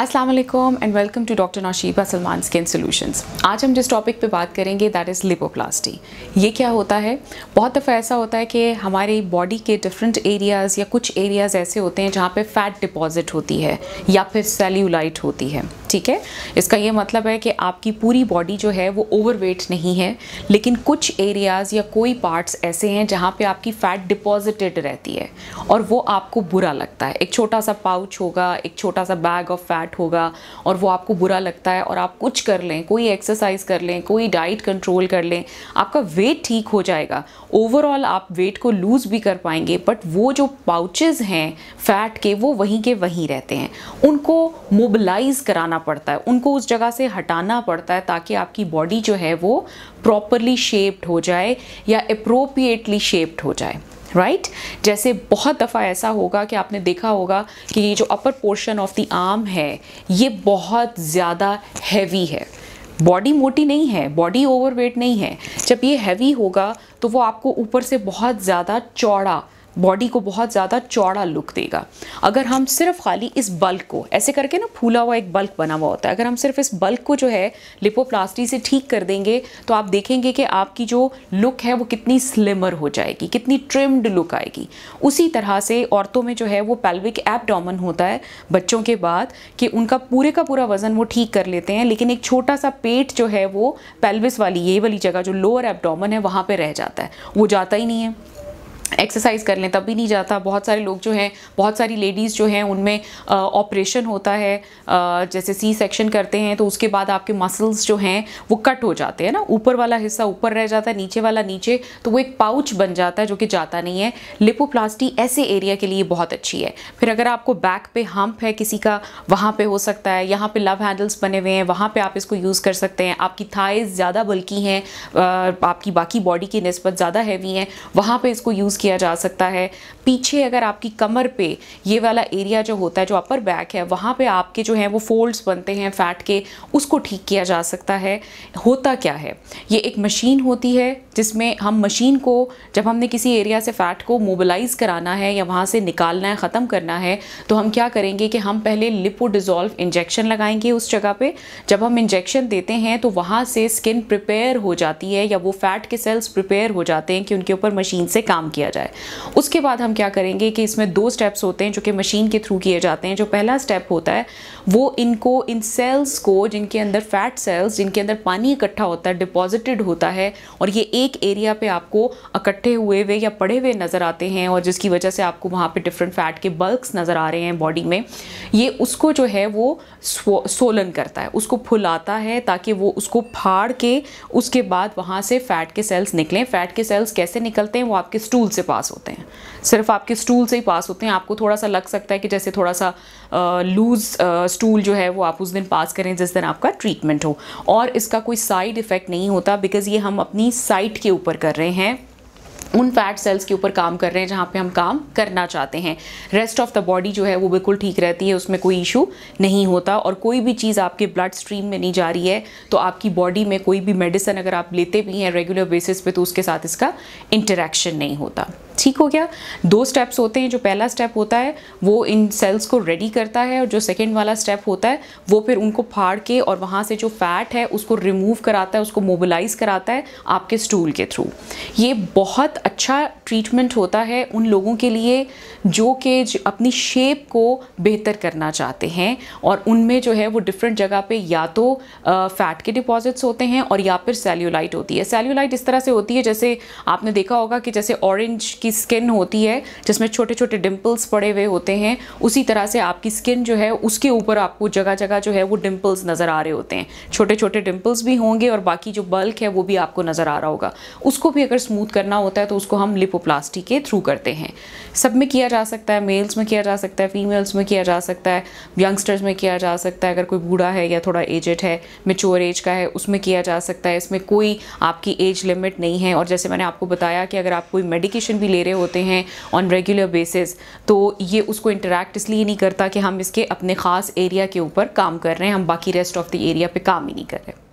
Aslam and welcome to doctor Naushiba Salman skin solutions आज हम जिस टॉपिक पे बात करेंगे दैट इज़ लिपोप्लास्टी ये क्या होता है बहुत दफ़ा ऐसा होता है कि हमारी बॉडी के डिफरेंट एरियाज़ या कुछ एरियाज़ ऐसे होते हैं जहाँ पे फैट डिपॉजिट होती है या फिर सेल्यूलाइट होती है ठीक है इसका ये मतलब है कि आपकी पूरी बॉडी जो है वो ओवरवेट नहीं है लेकिन कुछ एरियाज़ या कोई पार्ट्स ऐसे हैं जहाँ पे आपकी फ़ैट डिपॉजिटेड रहती है और वो आपको बुरा लगता है एक छोटा सा पाउच होगा एक छोटा सा बैग ऑफ फैट होगा और वो आपको बुरा लगता है और आप कुछ कर लें कोई एक्सरसाइज कर लें कोई डाइट कंट्रोल कर लें आपका वेट ठीक हो जाएगा ओवरऑल आप वेट को लूज़ भी कर पाएंगे बट वो जो पाउचेज़ हैं फ़ैट के वो वहीं के वहीं रहते हैं उनको मोबिलाइज़ कराना पड़ता है उनको उस जगह से हटाना पड़ता है ताकि आपकी बॉडी जो है वो प्रॉपरली शेप्ड हो जाए या अप्रोप्रिएटली शेप्ड हो जाए राइट right? जैसे बहुत दफ़ा ऐसा होगा कि आपने देखा होगा कि ये जो upper portion of the arm है ये बहुत ज़्यादा हैवी है बॉडी मोटी नहीं है बॉडी ओवरवेट नहीं है जब ये हैवी होगा तो वो आपको ऊपर से बहुत ज़्यादा चौड़ा बॉडी को बहुत ज़्यादा चौड़ा लुक देगा अगर हम सिर्फ खाली इस बल्क को ऐसे करके ना फूला हुआ एक बल्क बना हुआ होता है अगर हम सिर्फ इस बल्क को जो है लिपोप्लास्टी से ठीक कर देंगे तो आप देखेंगे कि आपकी जो लुक है वो कितनी स्लिमर हो जाएगी कितनी ट्रिम्ड लुक आएगी उसी तरह से औरतों में जो है वो पैल्विक एपडामन होता है बच्चों के बाद कि उनका पूरे का पूरा वज़न वो ठीक कर लेते हैं लेकिन एक छोटा सा पेट जो है वो पैल्विस वाली ये वाली जगह जो लोअर एबडोमन है वहाँ पर रह जाता है वो जाता ही नहीं है एक्सरसाइज कर लें तब भी नहीं जाता बहुत सारे लोग जो हैं बहुत सारी लेडीज़ जो हैं उनमें ऑपरेशन होता है आ, जैसे सी सेक्शन करते हैं तो उसके बाद आपके मसल्स जो हैं वो कट हो जाते हैं ना ऊपर वाला हिस्सा ऊपर रह जाता है नीचे वाला नीचे तो वो एक पाउच बन जाता है जो कि जाता नहीं है लिपोप्लास्टी ऐसे एरिया के लिए बहुत अच्छी है फिर अगर आपको बैक पे हम्प है किसी का वहाँ पर हो सकता है यहाँ पर लव हैंडल्स बने हुए हैं वहाँ पर आप इसको यूज़ कर सकते हैं आपकी थाइज ज़्यादा बल्कि हैं आपकी बाकी बॉडी की नस्बत ज़्यादा हैवी हैं वहाँ पर इसको यूज़ किया जा सकता है पीछे अगर आपकी कमर पे ये वाला एरिया जो होता है जो अपर बैक है वहाँ पे आपके जो हैं वो फोल्ड्स बनते हैं फैट के उसको ठीक किया जा सकता है होता क्या है ये एक मशीन होती है जिसमें हम मशीन को जब हमने किसी एरिया से फैट को मोबलाइज़ कराना है या वहाँ से निकालना है ख़त्म करना है तो हम क्या करेंगे कि हम पहले लिपो डिज़ोल्व इंजेक्शन लगाएंगे उस जगह पे जब हम इंजेक्शन देते हैं तो वहाँ से स्किन प्रिपेयर हो जाती है या वो फैट के सेल्स प्रिपेयर हो जाते हैं कि उनके ऊपर मशीन से काम किया किया जाए उसके बाद हम क्या करेंगे कि इसमें दो स्टेप्स होते हैं जो कि मशीन के थ्रू किए जाते हैं जो पहला स्टेप होता है वो इनको इन सेल्स को जिनके अंदर फैट सेल्स जिनके अंदर पानी इकट्ठा होता है डिपॉजिटेड होता है और ये एक एरिया पे आपको इकट्ठे हुए हुए या पड़े हुए नज़र आते हैं और जिसकी वजह से आपको वहाँ पे डिफरेंट फैट के बल्कस नज़र आ रहे हैं बॉडी में ये उसको जो है वो सोलन करता है उसको फुलाता है ताकि वो उसको फाड़ के उसके बाद वहाँ से फ़ैट के सेल्स निकलें फ़ैट के सेल्स कैसे निकलते हैं वो आपके स्टूल से पास होते हैं सिर्फ आपके स्टूल से ही पास होते हैं आपको थोड़ा सा लग सकता है कि जैसे थोड़ा सा लूज़ स्टूल जो है वो आप उस दिन पास करें जिस दिन आपका ट्रीटमेंट हो और इसका कोई साइड इफ़ेक्ट नहीं होता बिकॉज़ ये हम अपनी साइट के ऊपर कर रहे हैं उन फैट सेल्स के ऊपर काम कर रहे हैं जहाँ पे हम काम करना चाहते हैं रेस्ट ऑफ द बॉडी जो है वो बिल्कुल ठीक रहती है उसमें कोई इशू नहीं होता और कोई भी चीज़ आपके ब्लड स्ट्रीम में नहीं जा रही है तो आपकी बॉडी में कोई भी मेडिसन अगर आप लेते भी हैं रेगुलर बेसिस पे तो उसके साथ इसका इंटरेक्शन नहीं होता ठीक हो गया दो स्टेप्स होते हैं जो पहला स्टेप होता है वो इन सेल्स को रेडी करता है और जो सेकेंड वाला स्टेप होता है वो फिर उनको फाड़ के और वहाँ से जो फैट है उसको रिमूव कराता है उसको मोबिलाइज कराता है आपके स्टूल के थ्रू ये बहुत अच्छा ट्रीटमेंट होता है उन लोगों के लिए जो कि अपनी शेप को बेहतर करना चाहते हैं और उनमें जो है वो डिफरेंट जगह पे या तो फ़ैट के डिपॉजिट्स होते हैं और या फिर सेल्यूलाइट होती है सेल्यूलाइट इस तरह से होती है जैसे आपने देखा होगा कि जैसे ऑरेंज की की स्किन होती है जिसमें छोटे छोटे डिम्पल्स पड़े हुए होते हैं उसी तरह से आपकी स्किन जो है उसके ऊपर आपको जगह जगह जो है वो डिम्पल्स नज़र आ रहे होते हैं छोटे छोटे डिम्पल्स भी होंगे और बाकी जो बल्क है वो भी आपको नज़र आ रहा होगा उसको भी अगर स्मूथ करना होता है तो उसको हम लिपोप्लास्टी के थ्रू करते हैं सब में किया जा सकता है मेल्स में किया जा सकता है फीमेल्स में किया जा सकता है यंगस्टर्स में किया जा सकता है अगर कोई बूढ़ा है या थोड़ा एजड है मेच्योर एज का है उसमें किया जा सकता है इसमें कोई आपकी एज लिमिट नहीं है और जैसे मैंने आपको बताया कि अगर आप कोई मेडिकेशन भी ले रहे होते हैं ऑन रेगुलर बेसिस तो ये उसको इंटरेक्ट इसलिए नहीं करता कि हम इसके अपने ख़ास एरिया के ऊपर काम कर रहे हैं हम बाकी रेस्ट ऑफ द एरिया पे काम ही नहीं कर रहे